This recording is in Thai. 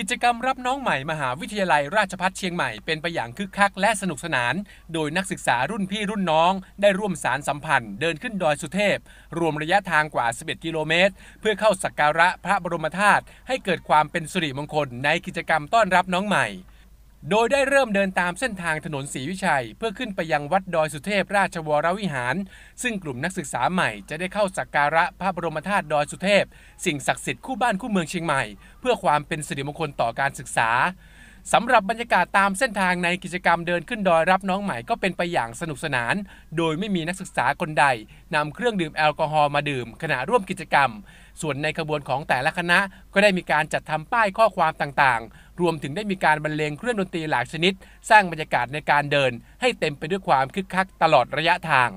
กิจกรรมรับน้องใหม่มหาวิทยาลัยราชภัฏเชียงใหม่เป็นไปอย่างคึกคักและสนุกสนาน โดยนักศึกษารุ่นพี่รุ่นน้องได้ร่วมสารสัมพันธ์เดินขึ้นดอยสุเทพ รวมระยะทางกว่า 11 กิโลเมตร เพื่อเข้าสักการะพระบรมธาตุให้เกิดความเป็นสุริมงคลในกิจกรรมต้อนรับน้องใหม่โดยได้เริ่มเดินตามเส้นทางถนนศรีวิชัย เพื่อขึ้นไปยังวัดดอยสุเทพ ราชวรวิหาร ซึ่งกลุ่มนักศึกษาใหม่จะได้เข้าสักการะพระบรมธาตุดอยสุเทพสิ่งศักดิ์สิทธิ์คู่บ้านคู่เมืองเชียงใหม่เพื่อความเป็นสิริมงคลต่อการศึกษาสำหรับบรรยากาศตามเส้นทางในกิจกรรมเดินขึ้นดอยรับน้องใหม่ก็เป็นไปอย่างสนุกสนาน โดยไม่มีนักศึกษาคนใดนำเครื่องดื่มแอลกอฮอล์มาดื่มขณะร่วมกิจกรรม ส่วนในขบวนของแต่ละคณะก็ได้มีการจัดทำป้ายข้อความต่าง ๆรวมถึงได้มีการบรรเลงเครื่องดนตรีหลายชนิด สร้างบรรยากาศในการเดินให้เต็มไปด้วยความคึกคักตลอดระยะทาง